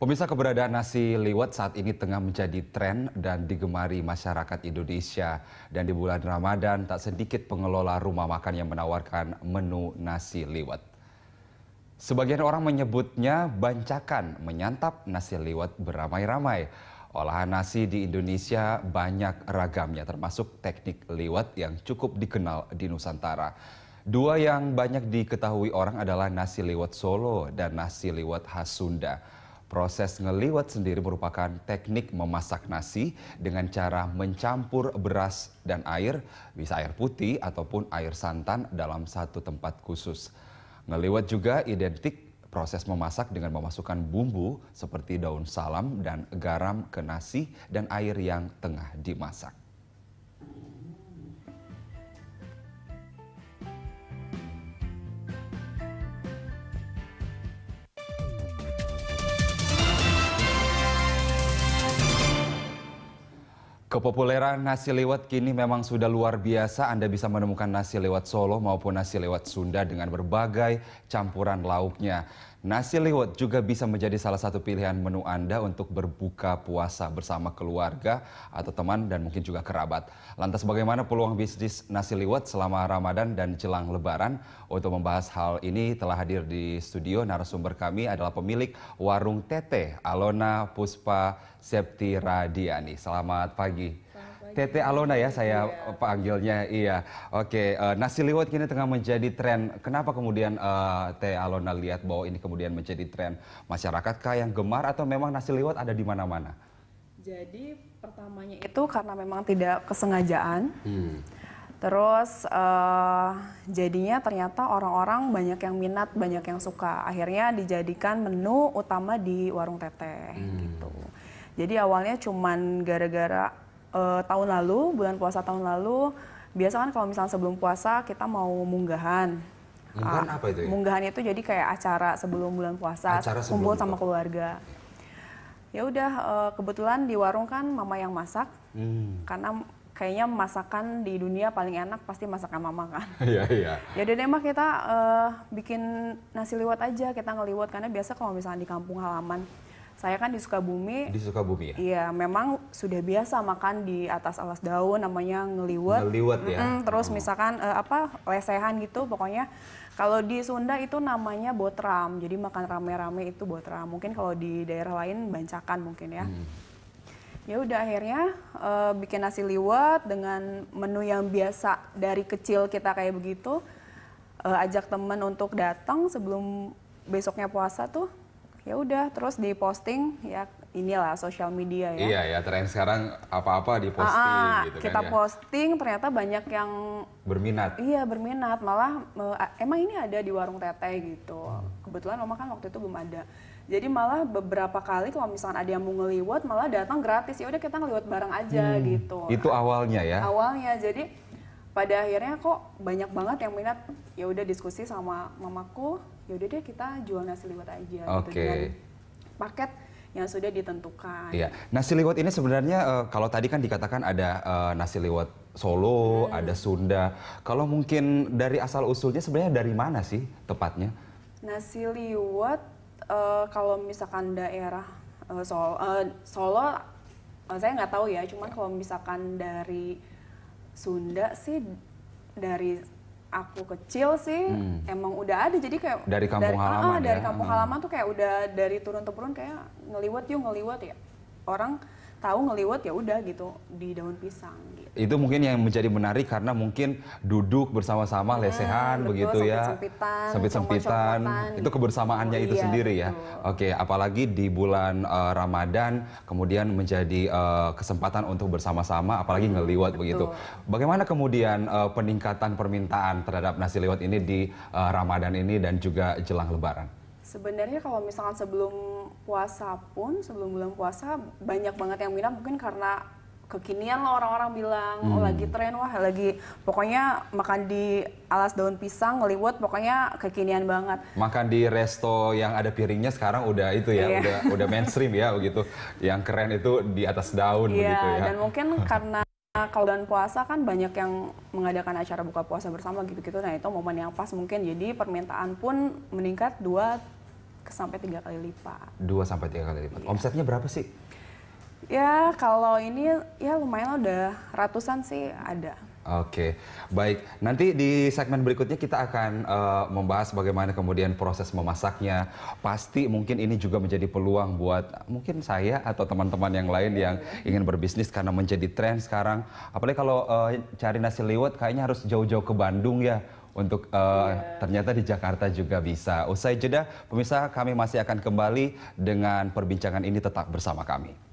Pemirsa keberadaan nasi liwet saat ini tengah menjadi tren dan digemari masyarakat Indonesia. Dan di bulan Ramadan tak sedikit pengelola rumah makan yang menawarkan menu nasi liwet. Sebagian orang menyebutnya bancakan menyantap nasi liwet beramai-ramai. Olahan nasi di Indonesia banyak ragamnya termasuk teknik liwet yang cukup dikenal di Nusantara. Dua yang banyak diketahui orang adalah nasi liwet Solo dan nasi liwet khas Sunda. Proses ngeliwat sendiri merupakan teknik memasak nasi dengan cara mencampur beras dan air, bisa air putih ataupun air santan dalam satu tempat khusus. Ngeliwat juga identik proses memasak dengan memasukkan bumbu seperti daun salam dan garam ke nasi dan air yang tengah dimasak. Kepopuleran nasi lewat kini memang sudah luar biasa. Anda bisa menemukan nasi lewat Solo maupun nasi lewat Sunda dengan berbagai campuran lauknya. Nasi liwet juga bisa menjadi salah satu pilihan menu Anda untuk berbuka puasa bersama keluarga atau teman dan mungkin juga kerabat. Lantas bagaimana peluang bisnis nasi liwet selama Ramadan dan jelang lebaran? Untuk membahas hal ini telah hadir di studio narasumber kami adalah pemilik warung Tete, Alona Puspa Septiradiani. Selamat pagi. Tete Alona ya saya yeah. panggilnya, iya. Oke, uh, nasi liwet kini tengah menjadi tren. Kenapa kemudian uh, Tete Alona lihat bahwa ini kemudian menjadi tren masyarakat kah yang gemar atau memang nasi liwet ada di mana-mana? Jadi pertamanya itu karena memang tidak kesengajaan. Hmm. Terus uh, jadinya ternyata orang-orang banyak yang minat, banyak yang suka. Akhirnya dijadikan menu utama di warung teteh hmm. gitu. Jadi awalnya cuman gara-gara uh, tahun lalu bulan puasa tahun lalu biasa kan kalau misalnya sebelum puasa kita mau munggahan munggahan uh, apa itu ya? munggahan itu jadi kayak acara sebelum bulan puasa acara kumpul sama keluarga ya udah uh, kebetulan di warung kan mama yang masak hmm. karena kayaknya masakan di dunia paling enak pasti masakan mama kan. Iya iya. Ya udah deh kita uh, bikin nasi liwet aja kita ngeliwet karena biasa kalau misalnya di kampung halaman saya kan di Sukabumi. Di Sukabumi ya? Iya, memang sudah biasa makan di atas alas daun namanya ngeliwet. Ngeliwet ya. Mm hmm terus oh. misalkan uh, apa lesehan gitu pokoknya kalau di Sunda itu namanya botram. Jadi makan rame-rame itu botram. Mungkin kalau di daerah lain bancakan mungkin ya. Hmm. Ya udah akhirnya uh, bikin nasi liwet dengan menu yang biasa dari kecil kita kayak begitu. Uh, ajak temen untuk datang sebelum besoknya puasa tuh ya udah terus di posting ya inilah sosial media ya. Iya ya, tren sekarang apa-apa diposting Aa, ah, ah, gitu kita kan. Kita ya. posting ternyata banyak yang berminat. Iya, berminat. Malah emang ini ada di warung teteh gitu. Kebetulan mama kan waktu itu belum ada. Jadi malah beberapa kali kalau misalnya ada yang mau ngeliwat malah datang gratis. Ya udah kita ngeliwat bareng aja hmm, gitu. Itu awalnya ya. Awalnya. Jadi pada akhirnya kok banyak banget yang minat ya udah diskusi sama mamaku ya udah deh kita jual nasi liwet aja okay. gitu dengan paket yang sudah ditentukan. Iya. Nasi liwet ini sebenarnya uh, kalau tadi kan dikatakan ada uh, nasi liwet Solo, hmm. ada Sunda. Kalau mungkin dari asal usulnya sebenarnya dari mana sih tepatnya? Nasi liwet uh, kalau misalkan daerah uh, Solo, uh, Solo uh, saya nggak tahu ya. Cuman ya. kalau misalkan dari Sunda sih dari aku kecil sih hmm. emang udah ada jadi kayak dari kampung dari, ah, ah, halaman ah, ya? dari kampung hmm. halaman tuh kayak udah dari turun temurun kayak ngeliwat yuk ngeliwat ya orang tahu ngeliwat ya udah gitu di daun pisang gitu. Itu mungkin yang menjadi menarik karena mungkin duduk bersama-sama nah, lesehan betul, begitu ya. Sempit-sempitan. sempit Itu kebersamaannya oh, itu iya, sendiri ya. Betul. Oke, apalagi di bulan uh, Ramadan kemudian menjadi uh, kesempatan untuk bersama-sama apalagi hmm, ngeliwat begitu. Bagaimana kemudian uh, peningkatan permintaan terhadap nasi liwet ini di uh, Ramadan ini dan juga jelang lebaran? Sebenarnya kalau misalkan sebelum puasa pun, sebelum bulan puasa banyak banget yang bilang mungkin karena kekinian loh orang-orang bilang oh, hmm. oh, lagi tren wah lagi pokoknya makan di alas daun pisang ngeliwet pokoknya kekinian banget makan di resto yang ada piringnya sekarang udah itu ya yeah. udah udah mainstream ya begitu yang keren itu di atas daun yeah, begitu ya dan mungkin karena kalau bulan puasa kan banyak yang mengadakan acara buka puasa bersama gitu-gitu nah itu momen yang pas mungkin jadi permintaan pun meningkat dua sampai tiga kali lipat. Dua sampai tiga kali lipat. Yeah. Omsetnya berapa sih? Ya kalau ini ya lumayan udah ratusan sih ada. Oke, okay. baik. Nanti di segmen berikutnya kita akan uh, membahas bagaimana kemudian proses memasaknya. Pasti mungkin ini juga menjadi peluang buat mungkin saya atau teman-teman yang lain yang ingin berbisnis karena menjadi tren sekarang. Apalagi kalau uh, cari nasi liwet kayaknya harus jauh-jauh ke Bandung ya untuk uh, eh, yeah. ternyata di Jakarta juga bisa. Usai jeda, pemirsa kami masih akan kembali dengan perbincangan ini tetap bersama kami.